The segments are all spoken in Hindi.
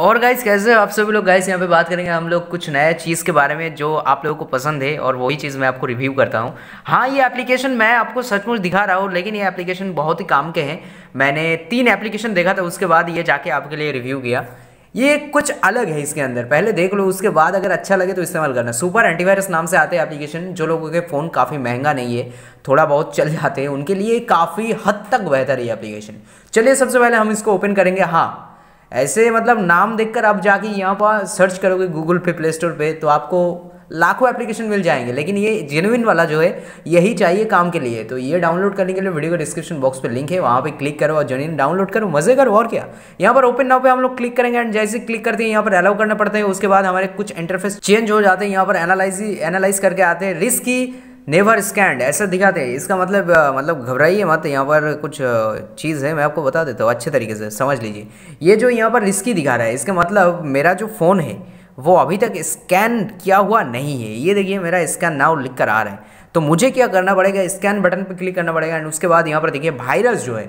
और गाइस कैसे हो आप सभी लोग गाइस यहाँ पे बात करेंगे हम लोग कुछ नया चीज़ के बारे में जो आप लोगों को पसंद है और वही चीज़ मैं आपको रिव्यू करता हूँ हाँ ये एप्लीकेशन मैं आपको सचमुच दिखा रहा हूँ लेकिन ये एप्लीकेशन बहुत ही काम के हैं मैंने तीन एप्लीकेशन देखा था उसके बाद ये जाके आपके लिए रिव्यू किया ये कुछ अलग है इसके अंदर पहले देख लो उसके बाद अगर अच्छा लगे तो इस्तेमाल करना सुपर एंटीवायरस नाम से आते हैं एप्लीकेशन जो लोगों के फ़ोन काफ़ी महंगा नहीं है थोड़ा बहुत चल जाते हैं उनके लिए काफ़ी हद तक बेहतर है ये एप्लीकेशन चलिए सबसे पहले हम इसको ओपन करेंगे हाँ ऐसे मतलब नाम देखकर आप जाके यहाँ पर सर्च करोगे गूगल पे प्ले स्टोर पर तो आपको लाखों एप्लीकेशन मिल जाएंगे लेकिन ये जेनुइन वाला जो है यही चाहिए काम के लिए तो ये डाउनलोड करने के लिए वीडियो का डिस्क्रिप्शन बॉक्स पे लिंक है वहाँ पे क्लिक करो और जेनुइन डाउनलोड करो मजे करो और क्या यहाँ पर ओपन नाउ पे हम लोग क्लिक करेंगे एंड जैसे क्लिक करते हैं यहाँ पर अलाउ करना पड़ता है उसके बाद हमारे कुछ इंटरफेस चेंज हो जाते हैं यहाँ पर एनालाइज एनालाइज करके आते हैं रिस्क की नेवर स्कैंड ऐसे दिखाते हैं इसका मतलब मतलब घबराइए मत यहाँ पर कुछ चीज़ है मैं आपको बता देता हूँ अच्छे तरीके से समझ लीजिए ये जो यहाँ पर रिस्की दिखा रहा है इसका मतलब मेरा जो फ़ोन है वो अभी तक स्कैन किया हुआ नहीं है ये देखिए मेरा स्कैन नाव लिख कर आ रहा है तो मुझे क्या करना पड़ेगा स्कैन बटन पर क्लिक करना पड़ेगा एंड उसके बाद यहाँ पर देखिए वायरस जो है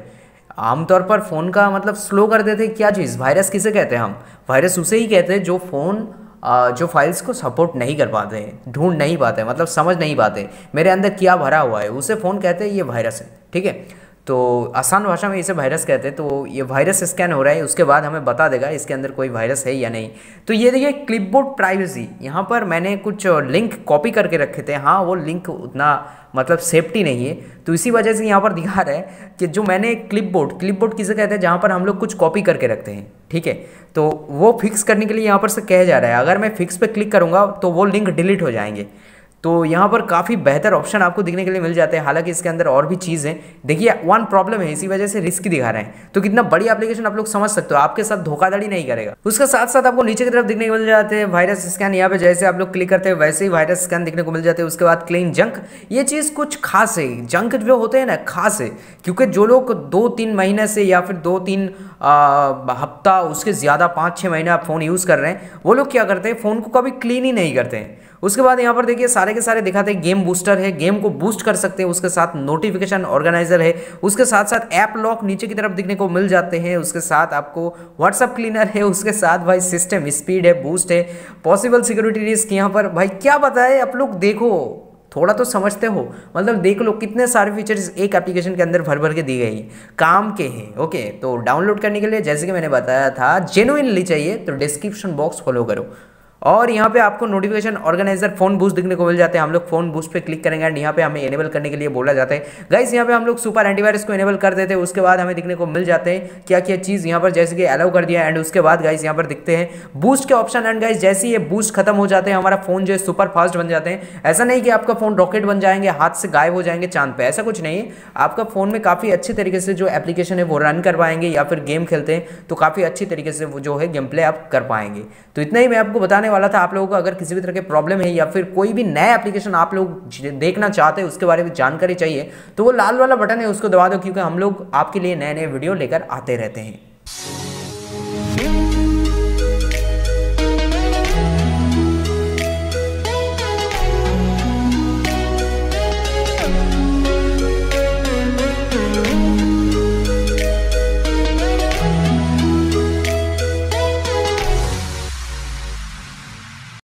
आमतौर पर फ़ोन का मतलब स्लो कर देते क्या चीज़ वायरस किसे कहते हैं हम वायरस उसे ही कहते हैं जो फ़ोन जो फाइल्स को सपोर्ट नहीं कर पाते हैं ढूंढ नहीं पाते मतलब समझ नहीं पाते मेरे अंदर क्या भरा हुआ है उसे फ़ोन कहते हैं ये वायरस है ठीक है तो आसान भाषा में इसे वायरस कहते हैं तो ये वायरस स्कैन हो रहा है उसके बाद हमें बता देगा इसके अंदर कोई वायरस है या नहीं तो ये देखिए क्लिपबोर्ड प्राइवेसी यहाँ पर मैंने कुछ लिंक कॉपी करके रखे थे हाँ वो लिंक उतना मतलब सेफ्टी नहीं है तो इसी वजह से यहाँ पर दिखा रहा है कि जो मैंने क्लिपबोर्ड क्लिपबोर्ड किसे कहते हैं जहाँ पर हम लोग कुछ कॉपी करके रखते हैं ठीक है तो वो फिक्स करने के लिए यहाँ पर से कह जा रहा है अगर मैं फिक्स पर क्लिक करूँगा तो वो लिंक डिलीट हो जाएंगे तो यहाँ पर काफ़ी बेहतर ऑप्शन आपको दिखने के लिए मिल जाते हैं हालांकि इसके अंदर और भी चीज़ें देखिए वन प्रॉब्लम है इसी वजह से रिस्क दिखा रहे हैं तो कितना बड़ी एप्लीकेशन आप लोग समझ सकते हो आपके साथ धोखाधड़ी नहीं करेगा उसके साथ साथ आपको नीचे की तरफ दिखने को मिल जाते हैं वायरस स्कैन यहाँ पे जैसे आप लोग क्लिक करते हैं वैसे ही वायरस स्कैन दिखने को मिल जाते हैं उसके बाद क्लीन जंक ये चीज़ कुछ खास है जंक जो होते हैं ना खास है क्योंकि जो लोग दो तीन महीने से या फिर दो तीन हफ्ता उसके ज़्यादा पाँच छः महीने आप फ़ोन यूज़ कर रहे हैं वो लोग क्या करते हैं फ़ोन को कभी क्लीन ही नहीं करते हैं उसके बाद यहाँ पर देखिए सारे सारे के सारे दिखाते हैं गेम बूस्टर है गेम को बूस्ट कर सकते हैं उसके साथ नोटिफिकेशन ऑर्गेनाइजर है उसके साथ साथ ऐप लॉक नीचे की तरफ दिखने को मिल जाते हैं उसके साथ आपको व्हाट्सअप क्लीनर है उसके साथ भाई सिस्टम स्पीड है बूस्ट है पॉसिबल सिक्योरिटी रिस्क यहाँ पर भाई क्या बताए आप लोग देखो थोड़ा तो समझते हो मतलब देख लो कितने सारे फीचर्स एक एप्लीकेशन के अंदर भर भर के दी गई हैं काम के हैं ओके तो डाउनलोड करने के लिए जैसे कि मैंने बताया था जेनुइनली चाहिए तो डिस्क्रिप्शन बॉक्स फॉलो करो और यहाँ पे आपको नोटिफिकेशन ऑर्गेनाइजर फोन बूस्ट दिखने को मिल जाते हैं हम लोग फोन बूस्ट पे क्लिक करेंगे एंड यहाँ पे हमें इनेबल करने के लिए बोला जाता है गाइस यहाँ पे हम लोग सुपर एंटीवायरस को इनेबल कर देते हैं उसके बाद हमें दिखने को मिल जाते हैं क्या क्या चीज़ यहाँ पर जैसे कि अलाउ कर दिया एंड उसके बाद गाइस यहाँ पर दिखते हैं बूस्ट के ऑप्शन एंड गाइस जैसे ये बूस्ट खत्म हो जाते हैं हमारा फोन जो है सुपर फास्ट बन जाते हैं ऐसा नहीं कि आपका फोन रॉकेट बन जाएंगे हाथ से गायब हो जाएंगे चांद पर ऐसा कुछ नहीं है आपका फोन में काफ़ी अच्छे तरीके से जो एप्लीकेशन है वो रन कर पाएंगे या फिर गेम खेलते हैं तो काफ़ी अच्छी तरीके से वो जो है गेम प्ले आप कर पाएंगे तो इतना ही मैं आपको बताने बताने वाला था आप लोगों को अगर किसी भी तरह के प्रॉब्लम है या फिर कोई भी नया एप्लीकेशन आप लोग देखना चाहते हैं उसके बारे में जानकारी चाहिए तो वो लाल वाला बटन है उसको दबा दो क्योंकि हम लोग आपके लिए नए नए वीडियो लेकर आते रहते हैं